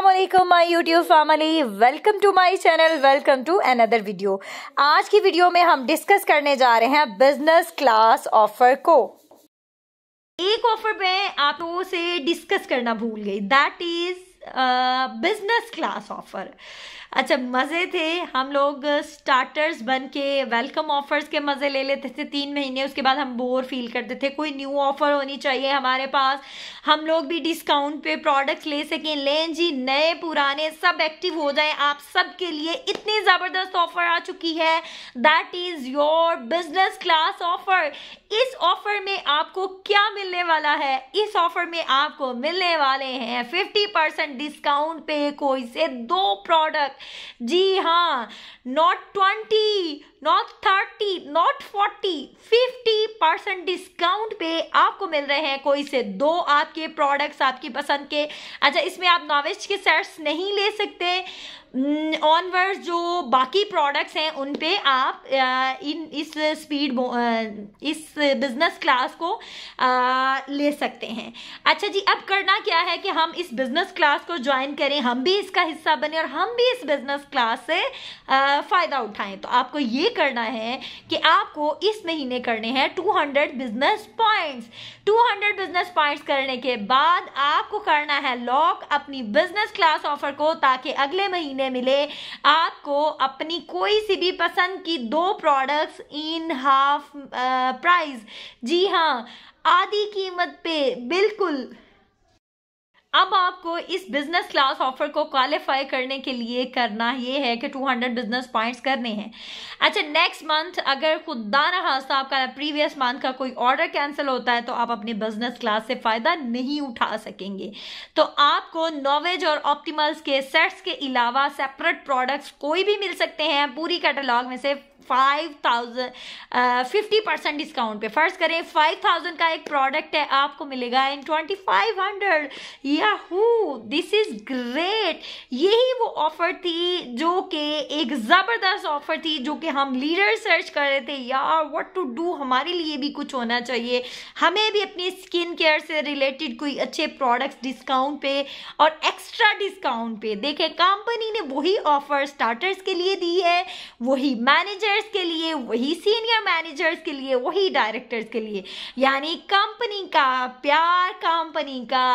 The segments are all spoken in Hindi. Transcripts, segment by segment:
अल्लाम my YouTube family welcome to my channel welcome to another video आज की वीडियो में हम डिस्कस करने जा रहे हैं बिजनेस क्लास ऑफर को एक ऑफर में आप लोगों से डिस्कस करना भूल गई that is business class offer अच्छा मज़े थे हम लोग स्टार्टर्स बन के वेलकम ऑफर्स के मज़े ले लेते थे तीन महीने उसके बाद हम बोर फील करते थे कोई न्यू ऑफ़र होनी चाहिए हमारे पास हम लोग भी डिस्काउंट पे प्रोडक्ट्स ले सकें लें जी नए पुराने सब एक्टिव हो जाएं आप सब के लिए इतनी ज़बरदस्त ऑफ़र आ चुकी है that is your business class offer इस ऑफ़र में आपको क्या मिलने वाला है इस ऑफ़र में आपको मिलने वाले हैं फिफ्टी परसेंट डिस्काउंट पे कोई से दो प्रोडक्ट जी हाँ not twenty not thirty not forty fifty percent discount पे आपको मिल रहे हैं कोई से दो आपके प्रोडक्ट्स आपकी पसंद के अच्छा इसमें आप नॉवेज के सेट्स नहीं ले सकते ऑनवर्स हम्म, जो बाकी प्रोडक्ट्स हैं उन पे आप इन इस स्पीड इस बिज़नेस क्लास को ले सकते हैं अच्छा जी अब करना क्या है कि हम इस बिज़नेस क्लास को ज्वाइन करें हम भी इसका हिस्सा बने और हम भी इस बिज़नेस क्लास से फ़ायदा उठाएं तो आपको ये करना है कि आप आपको इस महीने करने हैं 200 बिजनेस पॉइंट्स 200 बिजनेस पॉइंट्स करने के बाद आपको करना है लॉक अपनी बिजनेस क्लास ऑफर को ताकि अगले महीने मिले आपको अपनी कोई सी भी पसंद की दो प्रोडक्ट्स इन हाफ प्राइस जी हाँ आधी कीमत पे बिल्कुल अब आपको इस बिजनेस क्लास ऑफर को क्वालिफाई करने के लिए करना ये है कि 200 बिजनेस पॉइंट्स करने हैं अच्छा नेक्स्ट मंथ अगर खुदा ना हादसा आपका प्रीवियस मंथ का कोई ऑर्डर कैंसिल होता है तो आप अपने बिजनेस क्लास से फ़ायदा नहीं उठा सकेंगे तो आपको नॉवेज और ऑप्टिमल्स के सेट्स के अलावा सेपरेट प्रोडक्ट्स कोई भी मिल सकते हैं पूरी कैटलॉग में से five thousand fifty percent discount पे फर्ज करें फाइव थाउजेंड का एक प्रोडक्ट है आपको मिलेगा इन ट्वेंटी फाइव हंड्रेड या दिस इज ग्रेट यही ऑफर थी जो कि एक ज़बरदस्त ऑफर थी जो कि हम लीडर सर्च कर रहे थे यार व्हाट टू डू हमारे लिए भी कुछ होना चाहिए हमें भी अपनी स्किन केयर से रिलेटेड कोई अच्छे प्रोडक्ट्स डिस्काउंट पे और एक्स्ट्रा डिस्काउंट पे देखें कंपनी ने वही ऑफर स्टार्टर्स के लिए दी है वही मैनेजर्स के लिए वही सीनियर मैनेजर्स के लिए वही डायरेक्टर्स के लिए यानी कंपनी का प्यार कंपनी का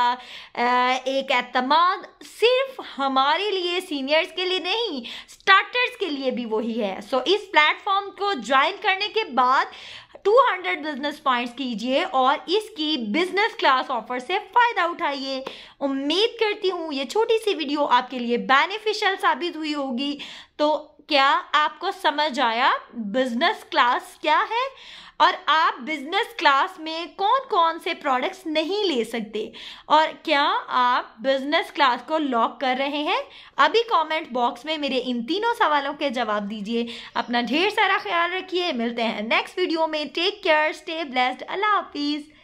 एक एतम सिर्फ हमारे लिए सीनियर्स के लिए नहीं स्टार्टर्स के लिए भी वही है सो so, इस प्लेटफॉर्म को ज्वाइन करने के बाद 200 बिजनेस पॉइंट्स कीजिए और इसकी बिजनेस क्लास ऑफर से फ़ायदा उठाइए उम्मीद करती हूँ ये छोटी सी वीडियो आपके लिए बेनिफिशियल साबित हुई होगी तो क्या आपको समझ आया बिजनेस क्लास क्या है और आप बिजनेस क्लास में कौन कौन से प्रोडक्ट्स नहीं ले सकते और क्या आप बिजनेस क्लास को लॉक कर रहे हैं अभी कमेंट बॉक्स में मेरे इन तीनों सवालों के जवाब दीजिए अपना ढेर सारा ख्याल रखिए मिलते हैं नेक्स्ट वीडियो में टेक केयर स्टे ब्लेस्ड अल्लाह हाफिज़